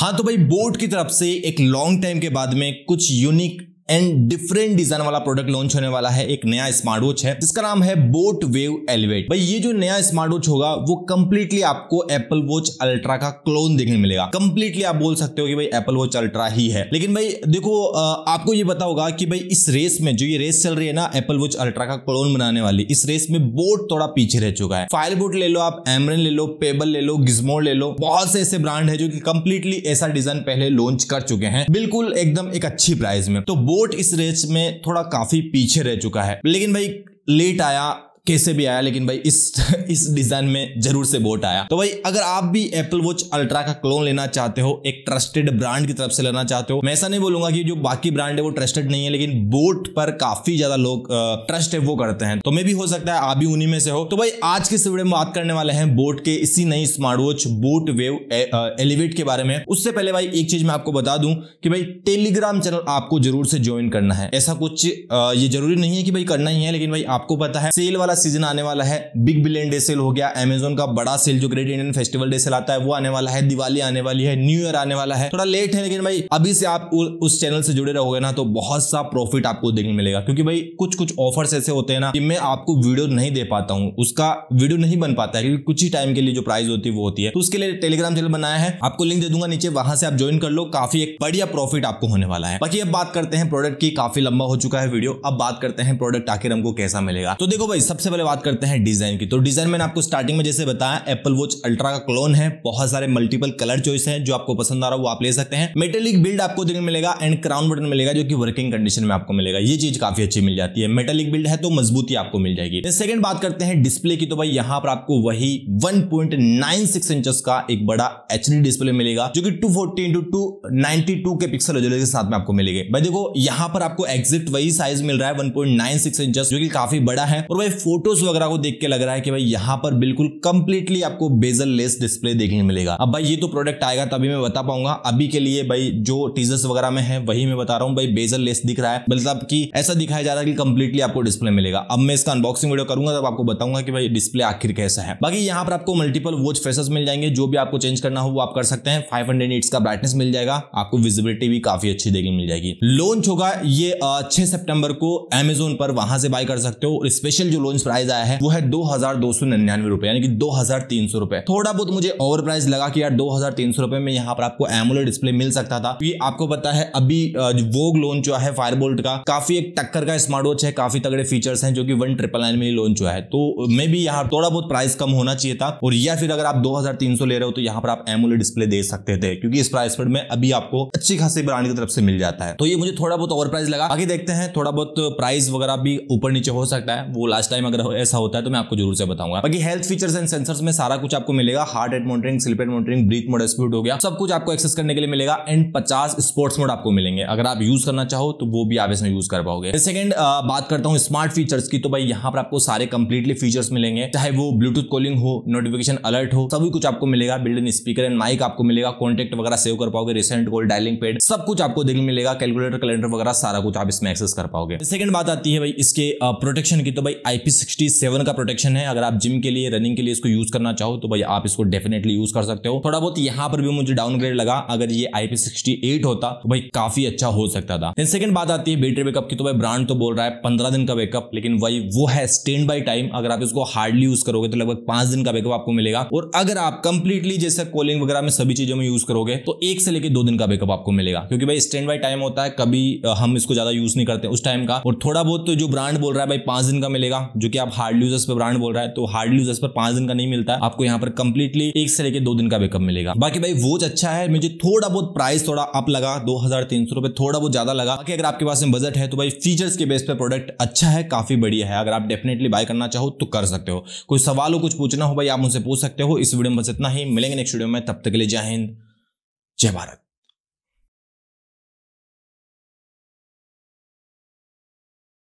हाँ तो भाई बोर्ड की तरफ से एक लॉन्ग टाइम के बाद में कुछ यूनिक एंड डिफरेंट डिजाइन वाला प्रोडक्ट लॉन्च होने वाला है एक नया स्मार्ट वॉच है जिसका नाम है बोट वेव एलिवेट भाई ये जो नया स्मार्ट वॉच होगा वो कंप्लीटली आपको एप्पल वॉच अल्ट्रा का क्लोन देखने मिलेगा कंप्लीटली आप बोल सकते हो कि भाई एप्पल वॉच अल्ट्रा ही है लेकिन भाई देखो आपको ये पता होगा कि भाई इस रेस में जो ये रेस चल रही है ना एप्पल वॉच अल्ट्रा का क्लोन बनाने वाली इस रेस में बोट थोड़ा पीछे रह चुका है फायर बोट ले लो आप एमरन ले लो पेबल ले लो गिजमोर ले लो बहुत से ऐसे ब्रांड है जो कि कंप्लीटली ऐसा डिजाइन पहले लॉन्च कर चुके हैं बिल्कुल एकदम एक अच्छी प्राइस में तो बोट बोट इस रेस में थोड़ा काफी पीछे रह चुका है लेकिन भाई लेट आया कैसे भी आया लेकिन भाई इस इस डिजाइन में जरूर से बोट आया तो भाई अगर आप भी एप्पल वॉच अल्ट्रा का क्लोन लेना चाहते हो एक ट्रस्टेड ब्रांड की तरफ से लेना चाहते हो मैं ऐसा नहीं बोलूंगा कि जो बाकी ब्रांड है वो ट्रस्टेड नहीं है लेकिन बोट पर काफी ज्यादा लोग ट्रस्ट है वो करते हैं तो मे भी हो सकता है आप भी उन्हीं में से हो तो भाई आज के इस वीडियो में बात करने वाले हैं बोट के इसी नई smart watch boAt Wave Elevate के बारे में उससे पहले भाई एक चीज मैं आपको बता दूं कि भाई टेलीग्राम चैनल आपको जरूर से ज्वाइन करना है ऐसा कुछ ये जरूरी नहीं है कि भाई करना ही है लेकिन भाई आपको पता है सेल वाला सीजन आने वाला है बिग बिलियन डे सेल हो गया अमेजोन का बड़ा सेल जो great Indian festival day sale आता है वो आने वाला है दिवाली आने वाली है न्यू ईयर आने वाला है थोड़ा लेट है लेकिन भाई अभी से आप उस चैनल से जुड़े रहोगे ना तो बहुत सा प्रॉफिट आपको देखने मिलेगा क्योंकि भाई कुछ कुछ ऑफर्स ऐसे होते हैं ना कि मैं आपको वीडियो नहीं दे पाता हूँ उसका वीडियो नहीं बन पाता है क्योंकि कुछ ही टाइम के लिए जो प्राइस होती है वो होती है तो उसके लिए टेलीग्राम चैनल बनाया है आपको लिंक दे दूंगा नीचे वहां से आप ज्वाइन कर लो काफी एक बढ़िया प्रॉफिट आपको होने वाला है बाकी अब बात करते हैं प्रोडक्ट की काफी लंबा हो चुका है वीडियो अब बात करते हैं प्रोडक्ट आखिर हमको कैसा मिलेगा तो देखो भाई सबसे सबसे पहले बात करते हैं डिज़ाइन की तो डिज़ाइन मैंने आपको स्टार्टिंग में जैसे बताया एप्पल वॉच अल्ट्रा का क्लोन है बहुत सारे मल्टीपल कलर चॉइस है जो आपको पसंद आ रहा है वो आप ले सकते हैं मेटेलिक बिल्ड आपको देखने मिलेगा एंड क्राउन बटन मिलेगा जो कि वर्किंग कंडीशन में आपको मिलेगा ये चीज काफी अच्छी मिल जाती है मेटेलिक बिल्ड है तो मजबूती आपको मिल जाएगी सेकंड बात करते हैं डिस्प्ले की तो भाई यहाँ पर आपको वही 1.96 इंचेस का एक बड़ा एच डिस्प्ले मिलेगा जो की टू फोर्टी इंटू टू के पिक्सल के साथ में आपको मिलेगा भाई देखो यहाँ पर आपको एग्जैक्ट वही साइज मिल रहा है 1.96 इंचेस जो कि काफी बड़ा है और भाई फोटोज वगैरह को देख के लग रहा है कि भाई यहाँ पर बिल्कुल कंप्लीटली आपको बेजल लेस डिस्प्ले देखने मिलेगा अब भाई ये तो प्रोडक्ट आएगा तभी मैं बता पाऊंगा अभी के लिए भाई जो टीजर्स वगैरह में है वही मैं बता रहा हूँ भाई बेजल लेस दिख रहा है मतलब कि ऐसा दिखाया जा रहा है कि कंप्लीटली आपको डिस्प्ले मिलेगा अब मैं इसका अनबॉक्सिंग वीडियो करूंगा तब आपको बताऊंगा कि भाई डिस्प्ले आखिर कैसा है बाकी यहाँ पर आपको मल्टीपल वॉच फेसेस मिल जाएंगे जो भी आपको चेंज करना हो वो आप कर सकते हैं फाइव हंड्रेड का ब्राइटनेस मिल जाएगा आपको विजिबिलिटी भी काफी अच्छी देखने मिल जाएगी लॉन्च होगा ये छह सेप्टेम्बर को एमेजोन पर वहां से बाय कर सकते हो स्पेशल जो लॉन्च परचेज प्राइस आया है वो है दो हजार दो सौ निन्यानवे रुपए यानी कि दो हजार तीन सौ रुपए थोड़ा बहुत मुझे ओवर प्राइस लगा कि यार दो हजार तीन सौ रुपए में यहाँ पर आपको एमुलर डिस्प्ले मिल सकता था क्योंकि आपको पता है अभी वो लॉन्च हुआ है फायरबोल्ट का काफी एक टक्कर का स्मार्ट वॉच है काफी तगड़े फीचर्स हैं जो कि वन ट्रिपल नाइन में लॉन्च हुआ है तो मे भी यहाँ थोड़ा बहुत प्राइस कम होना चाहिए था और या फिर अगर आप दो हजार तीन सौ ले रहे हो तो यहाँ पर आप एमुलर डिस्प्ले दे सकते थे क्योंकि इस प्राइस पर में अभी आपको अच्छी खासी ब्रांड की तरफ से मिल जाता है तो ये मुझे थोड़ा बहुत ओवर प्राइस लगा आगे देखते हैं थोड़ा बहुत प्राइस वगैरह भी ऊपर नीचे हो सकता है वो लास्ट टाइम अगर ऐसा होता है तो मैं आपको जरूर से बताऊंगा बाकी हेल्थ फीचर्स एंड सेंसर्स में सारा कुछ आपको मिलेगा heart rate monitoring sleep rate monitoring breath mode speed हो गया सब कुछ आपको एक्सेस करने के लिए मिलेगा एंड पचास स्पोर्ट्स मोड आपको मिलेंगे अगर आप यूज करना चाहो तो वो भी आप इसमें यूज कर पाओगे सेकंड बात करता हूँ स्मार्ट फीचर्स की तो भाई यहाँ पर आपको सारे कंप्लीटली फीचर्स मिलेंगे चाहे वो ब्लूटूथ कॉलिंग हो नोटिफिकेशन अलर्ट हो सभी कुछ आपको मिलेगा build in speaker and mic आपको मिलेगा कॉन्टेक्ट वगैरह सेव कर पाओगे रिसेंट कॉल डायलिंग पेड सब कुछ आपको देखने मिलेगा कैलकुलेटर कैलेंडर वगैरह सारा कुछ आप इसमें एक्सेस कर पाओगे सेकंड बात आती है भाई इसके प्रोटेक्शन की तो भाई आईपी 67 का प्रोटेक्शन है अगर आप जिम के लिए रनिंग के लिए इसको यूज करना चाहो तो भाई आप इसको डेफिनेटली यूज कर सकते हो थोड़ा बहुत यहाँ पर भी मुझे डाउनग्रेड लगा अगर ये आईपी होता तो भाई काफी अच्छा हो सकता था सेकंड बात आती है बैटरी बैकअप की तो भाई ब्रांड तो बोल रहा है पंद्रह दिन का बैकअप लेकिन भाई वो है स्टैंड बाई टाइम अगर आप इसको हार्डली यूज करोगे तो लगभग पांच दिन का बैकअप आपको मिलेगा और अगर आप कंप्लीटली जैसे कॉलिंग वगैरह में सभी चीजों में यूज करोगे तो एक से लेकर दो दिन का बैकअप आपको मिलेगा क्योंकि भाई स्टैंड बाई टाइम होता है कभी हम इसको ज्यादा यूज नहीं करते उस टाइम का और थोड़ा बहुत जो ब्रांड बोल रहा है भाई पांच दिन का मिलेगा जो क्योंकि आप हार्ड यूजर्स पर ब्रांड बोल रहा है तो हार्ड यूजर्स पर पांच दिन का नहीं मिलता है आपको यहाँ पर कंप्लीटली एक से लेकर दो दिन का बेकअप मिलेगा बाकी भाई वो अच्छा है मुझे थोड़ा बहुत प्राइस थोड़ा अप लगा दो हजार तीन सौ रुपए थोड़ा बहुत ज्यादा लगा बाकी अगर आपके पास में बजट है तो भाई फीचर्स के बेस पर प्रोडक्ट अच्छा है काफी बढ़िया है अगर आप डेफिनेटली बाय करना चाहो तो कर सकते हो कोई सवाल हो कुछ पूछना हो भाई आप मुझसे पूछ सकते हो इस वीडियो में बस इतना ही मिलेंगे नेक्स्ट वीडियो में तब तक के लिए जय हिंद जय भारत